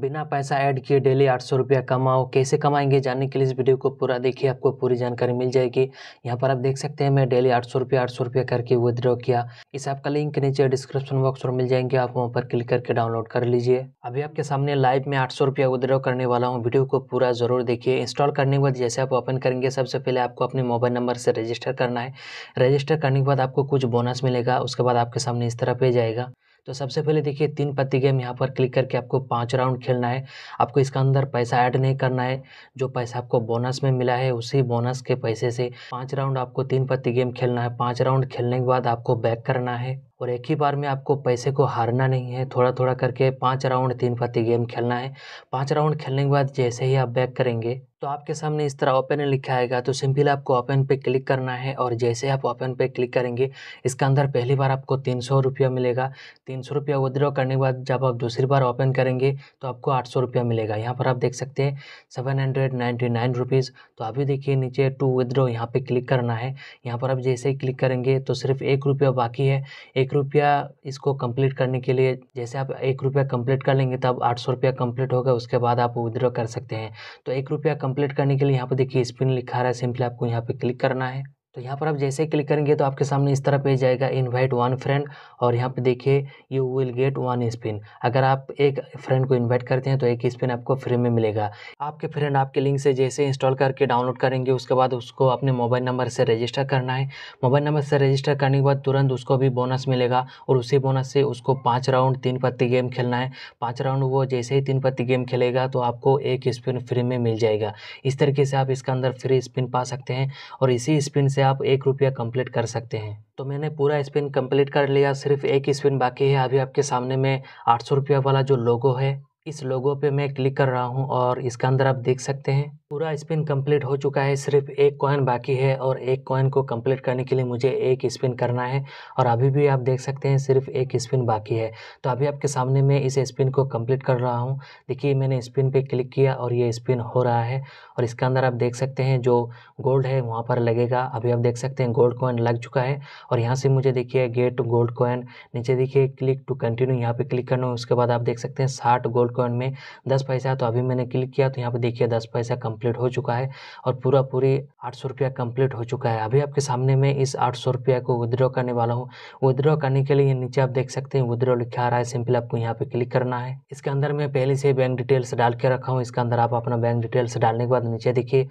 बिना पैसा ऐड किए डेली आठ सौ रुपया कमाओ कैसे कमाएंगे जानने के लिए इस वीडियो को पूरा देखिए आपको पूरी जानकारी मिल जाएगी यहाँ पर आप देख सकते हैं मैं डेली आठ सौ रुपया आठ सौ रुपया करके विद्रॉ किया इस ऐप का लिंक नीचे डिस्क्रिप्शन बॉक्स में मिल जाएंगे आप वहाँ पर क्लिक करके डाउनलोड कर लीजिए अभी आपके सामने लाइव में आठ सौ रुपया विद्रॉ करने वाला हूँ वीडियो को पूरा जरूर देखिए इंस्टॉल करने के बाद जैसे आप ओपन करेंगे सबसे पहले आपको अपने मोबाइल नंबर से रजिस्टर करना है रजिस्टर करने के बाद आपको कुछ बोनस मिलेगा उसके बाद आपके सामने इस तरह पे जाएगा तो सबसे पहले देखिए तीन पत्ती गेम यहाँ पर क्लिक करके आपको पाँच राउंड खेलना है आपको इसका अंदर पैसा ऐड नहीं करना है जो पैसा आपको बोनस में मिला है उसी बोनस के पैसे से पाँच राउंड आपको तीन पत्ती गेम खेलना है पाँच राउंड खेलने के बाद आपको बैक करना है और एक ही बार में आपको पैसे को हारना नहीं है थोड़ा थोड़ा करके पाँच राउंड तीन पत्ती गेम खेलना है पाँच राउंड खेलने के बाद जैसे ही आप बैक करेंगे तो आपके सामने इस तरह ओपन लिखा आएगा तो सिंपली आपको ओपन पे क्लिक करना है और जैसे आप ओपन पे क्लिक करेंगे इसका अंदर पहली बार आपको तीन सौ रुपया मिलेगा तीन सौ रुपया विदड्रॉ करने के बाद जब आप दूसरी बार ओपन करेंगे तो आपको आठ सौ रुपया मिलेगा यहाँ पर आप देख सकते हैं seven hundred ninety nine rupees तो अभी देखिए नीचे टू विदड्रॉ यहाँ पर क्लिक करना है यहाँ पर आप जैसे ही क्लिक करेंगे तो सिर्फ एक रुपया बाकी है एक रुपया इसको कंप्लीट करने के लिए जैसे आप एक रुपया कंप्लीट कर लेंगे तब आठ सौ रुपया कंप्लीट होगा उसके बाद आप विद्रॉ कर सकते हैं तो एक रुपया कंप्लीट करने के लिए यहाँ पर देखिए स्पिन लिखा रहा है सिंपली आपको यहाँ पर क्लिक करना है तो यहाँ पर आप जैसे क्लिक करेंगे तो आपके सामने इस तरह पेज आएगा इनवाइट वन फ्रेंड और यहाँ पे देखिए you will get one spin अगर आप एक फ्रेंड को इनवाइट करते हैं तो एक स्पिन आपको फ्री में मिलेगा आपके फ्रेंड आपके लिंक से जैसे इंस्टॉल करके डाउनलोड करेंगे उसके बाद उसको अपने मोबाइल नंबर से रजिस्टर करना है मोबाइल नंबर से रजिस्टर करने के बाद तुरंत उसको भी बोनस मिलेगा और उसी बोनस से उसको पाँच राउंड तीन पत्ती गेम खेलना है पाँच राउंड वो जैसे ही तीन पत्ती गेम खेलेगा तो आपको एक स्पिन फ्री में मिल जाएगा इस तरीके से आप इसका अंदर फ्री स्पिन पा सकते हैं और इसी स्पिन से आप एक रुपया कंप्लीट कर सकते हैं तो मैंने पूरा स्पिन कंप्लीट कर लिया सिर्फ एक स्पिन बाकी है अभी आपके सामने में आठ सौ रुपया वाला जो लोगो है इस लोगो पे मैं क्लिक कर रहा हूँ और इसका अंदर आप देख सकते हैं पूरा स्पिन कंप्लीट हो चुका है सिर्फ एक कॉइन बाकी है और एक कॉइन को कंप्लीट करने के लिए मुझे एक स्पिन करना है और अभी भी आप देख सकते हैं सिर्फ एक स्पिन बाकी है तो अभी आपके सामने मैं इस स्पिन को कंप्लीट कर रहा हूं देखिए मैंने स्पिन पे क्लिक किया और ये स्पिन हो रहा है और इसके अंदर आप देख सकते हैं जो गोल्ड है वहाँ पर लगेगा अभी आप देख सकते हैं गोल्ड कॉइन लग चुका है और यहाँ से मुझे देखिए गेट टू गोल्ड कॉइन नीचे देखिए क्लिक टू कंटिन्यू यहाँ पर क्लिक करना है उसके बाद आप देख सकते हैं साठ गोल्ड कॉइन में दस पैसा तो अभी मैंने क्लिक किया तो यहाँ पर देखिए दस पैसा कंप्लीट हो चुका है और पूरा पूरी आठ सौ रुपया कंप्लीट हो चुका है अभी आपके सामने मैं इस आठ सौ रुपया को विद्रॉ करने वाला हूँ विद्रॉ करने के लिए नीचे आप देख सकते हैं विद्रॉ लिखा आ रहा है सिंपल आपको यहाँ पे क्लिक करना है इसके अंदर मैं पहले से बैंक डिटेल्स डाल के रखा हूँ इसके अंदर आप अपना बैंक डिटेल्स डालने के बाद नीचे देखिए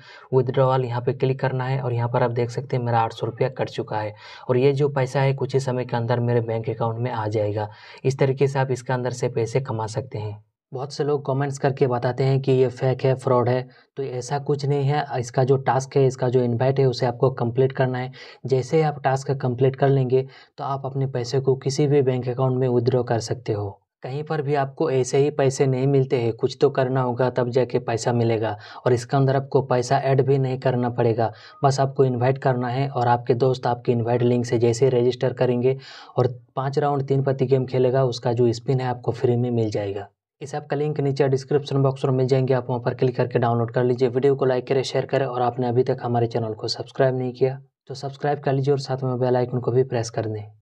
वाल यहाँ पे क्लिक करना है और यहाँ पर आप देख सकते हैं मेरा आठ सौ रुपया कट चुका है और ये जो पैसा है कुछ ही समय के अंदर मेरे बैंक अकाउंट में आ जाएगा इस तरीके से आप इसके अंदर से पैसे कमा सकते हैं बहुत से लोग कमेंट्स करके बताते हैं कि ये फेक है फ्रॉड है तो ऐसा कुछ नहीं है इसका जो टास्क है इसका जो इनवाइट है उसे आपको कंप्लीट करना है जैसे ही आप टास्क कंप्लीट कर लेंगे तो आप अपने पैसे को किसी भी बैंक अकाउंट में विदड्रॉ कर सकते हो कहीं पर भी आपको ऐसे ही पैसे नहीं मिलते हैं कुछ तो करना होगा तब जाके पैसा मिलेगा और इसके अंदर आपको पैसा ऐड भी नहीं करना पड़ेगा बस आपको इनवाइट करना है और आपके दोस्त आपके इनवाइट लिंक से जैसे ही रजिस्टर करेंगे और पाँच राउंड तीन पति गेम खेलेगा उसका जो स्पिन है आपको फ्री में मिल जाएगा इस ऐप का लिंक नीचे डिस्क्रिप्शन बॉक्स में मिल जाएंगे आप वहाँ पर क्लिक करके डाउनलोड कर लीजिए वीडियो को लाइक करें शेयर करें और आपने अभी तक हमारे चैनल को सब्सक्राइब नहीं किया तो सब्सक्राइब कर लीजिए और साथ में बेल आइकन को भी प्रेस कर दें